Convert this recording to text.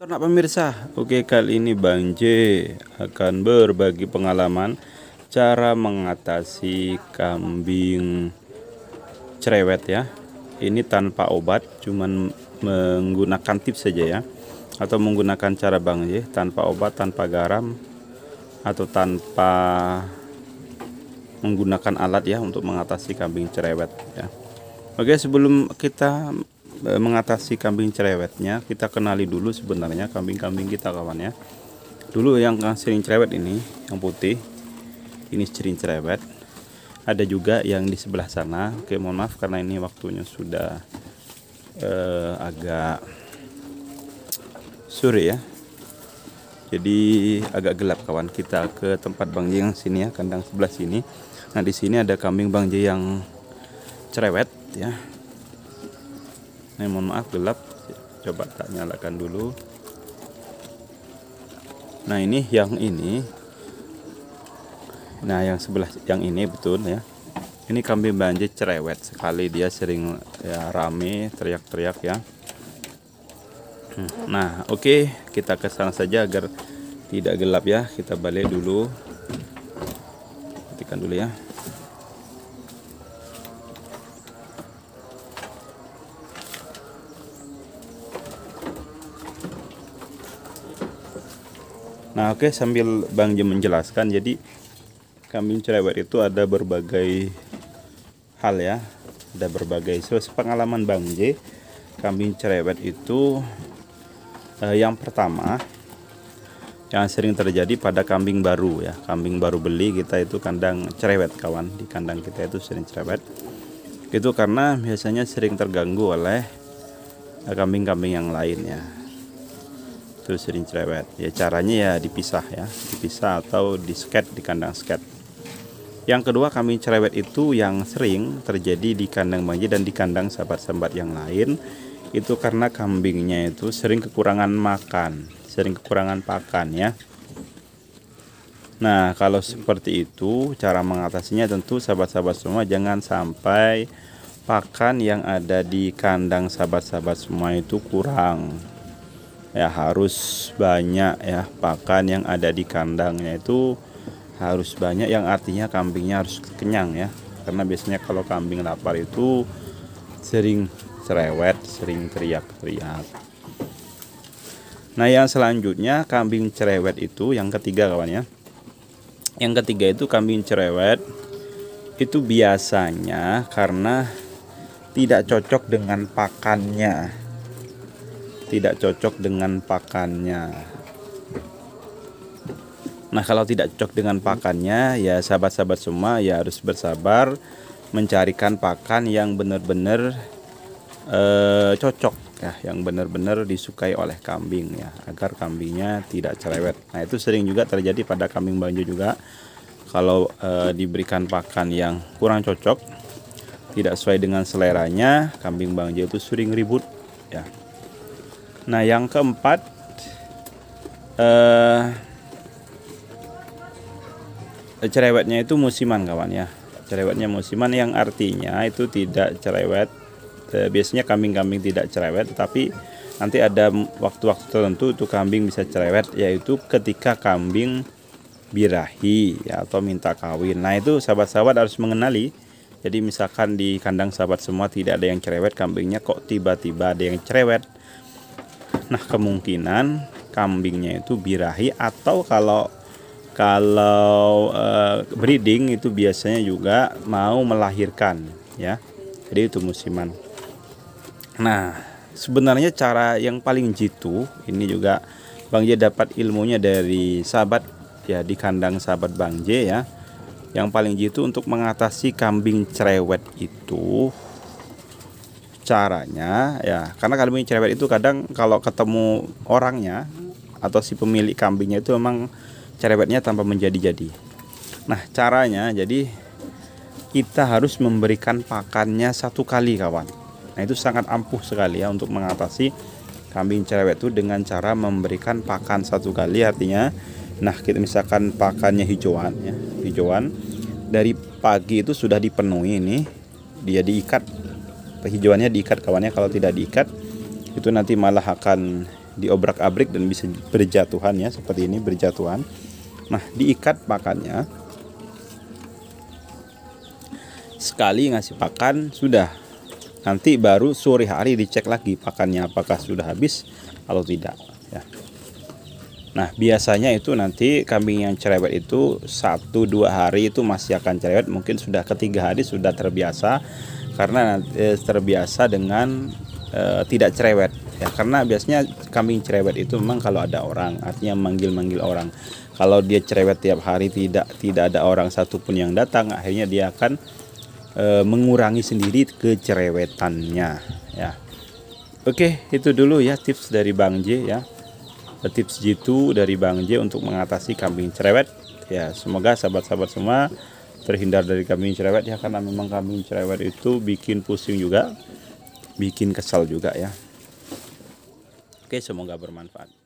Ternak pemirsa, oke kali ini Bang J akan berbagi pengalaman cara mengatasi kambing cerewet ya. Ini tanpa obat, cuman menggunakan tips saja ya. Atau menggunakan cara Bang J tanpa obat, tanpa garam atau tanpa menggunakan alat ya untuk mengatasi kambing cerewet ya. Oke, sebelum kita Eh, mengatasi kambing cerewetnya kita kenali dulu sebenarnya kambing-kambing kita kawan ya dulu yang sering cerewet ini yang putih ini sering cerewet ada juga yang di sebelah sana oke mohon maaf karena ini waktunya sudah eh, agak sore ya jadi agak gelap kawan kita ke tempat Bang J yang sini ya kandang sebelah sini nah di sini ada kambing Bang J yang cerewet ya ini mohon maaf gelap coba tak nyalakan dulu nah ini yang ini nah yang sebelah yang ini betul ya ini kambing banjir cerewet sekali dia sering ya rame teriak-teriak ya hmm. nah oke okay. kita ke sana saja agar tidak gelap ya kita balik dulu matikan dulu ya Nah, oke okay, sambil Bang Jem menjelaskan, jadi kambing cerewet itu ada berbagai hal ya, ada berbagai. So, pengalaman Bang J, kambing cerewet itu eh, yang pertama yang sering terjadi pada kambing baru ya, kambing baru beli kita itu kandang cerewet kawan, di kandang kita itu sering cerewet. Itu karena biasanya sering terganggu oleh eh, kambing-kambing yang lain ya itu sering cerewet. Ya caranya ya dipisah ya, dipisah atau di sket di kandang sket. Yang kedua kami cerewet itu yang sering terjadi di kandang manja dan di kandang sahabat-sahabat yang lain itu karena kambingnya itu sering kekurangan makan, sering kekurangan pakan ya. Nah, kalau seperti itu, cara mengatasinya tentu sahabat-sahabat semua jangan sampai pakan yang ada di kandang sahabat-sahabat semua itu kurang ya harus banyak ya pakan yang ada di kandangnya itu harus banyak yang artinya kambingnya harus kenyang ya karena biasanya kalau kambing lapar itu sering cerewet sering teriak-teriak nah yang selanjutnya kambing cerewet itu yang ketiga kawan ya yang ketiga itu kambing cerewet itu biasanya karena tidak cocok dengan pakannya tidak cocok dengan pakannya. Nah, kalau tidak cocok dengan pakannya, ya sahabat-sahabat semua ya harus bersabar mencarikan pakan yang benar-benar eh, cocok ya, yang benar-benar disukai oleh kambing ya, agar kambingnya tidak cerewet. Nah, itu sering juga terjadi pada kambing banjo juga. Kalau eh, diberikan pakan yang kurang cocok, tidak sesuai dengan seleranya, kambing banjo itu sering ribut ya. Nah, yang keempat eh cerewetnya itu musiman kawan ya. Cerewetnya musiman yang artinya itu tidak cerewet eh, biasanya kambing-kambing tidak cerewet tapi nanti ada waktu-waktu tertentu itu kambing bisa cerewet yaitu ketika kambing birahi ya, atau minta kawin. Nah, itu sahabat-sahabat harus mengenali jadi misalkan di kandang sahabat semua tidak ada yang cerewet kambingnya kok tiba-tiba ada yang cerewet Nah, kemungkinan kambingnya itu birahi atau kalau kalau e, breeding itu biasanya juga mau melahirkan ya. Jadi itu musiman. Nah, sebenarnya cara yang paling jitu ini juga Bang J dapat ilmunya dari sahabat ya di kandang sahabat Bang J ya. Yang paling jitu untuk mengatasi kambing cerewet itu caranya ya karena kalau kambing cerewet itu kadang kalau ketemu orangnya atau si pemilik kambingnya itu memang cerewetnya tanpa menjadi-jadi. Nah, caranya jadi kita harus memberikan pakannya satu kali kawan. Nah, itu sangat ampuh sekali ya untuk mengatasi kambing cerewet itu dengan cara memberikan pakan satu kali artinya nah kita misalkan pakannya hijauan ya, hijauan dari pagi itu sudah dipenuhi ini dia diikat hijauannya diikat kawannya kalau tidak diikat itu nanti malah akan diobrak-abrik dan bisa berjatuhan ya seperti ini berjatuhan nah diikat pakannya sekali ngasih pakan sudah nanti baru sore hari dicek lagi pakannya apakah sudah habis atau tidak ya Nah biasanya itu nanti kambing yang cerewet itu satu dua hari itu masih akan cerewet mungkin sudah ketiga hari sudah terbiasa karena eh, terbiasa dengan eh, tidak cerewet ya karena biasanya kambing cerewet itu memang kalau ada orang artinya manggil-manggil orang kalau dia cerewet tiap hari tidak tidak ada orang satupun yang datang akhirnya dia akan eh, mengurangi sendiri kecerewetannya ya Oke, itu dulu ya tips dari Bang J ya. Tips jitu dari Bang J untuk mengatasi kambing cerewet. Ya, semoga sahabat-sahabat semua terhindar dari kambing cerewet ya karena memang kambing cerewet itu bikin pusing juga bikin kesal juga ya oke semoga bermanfaat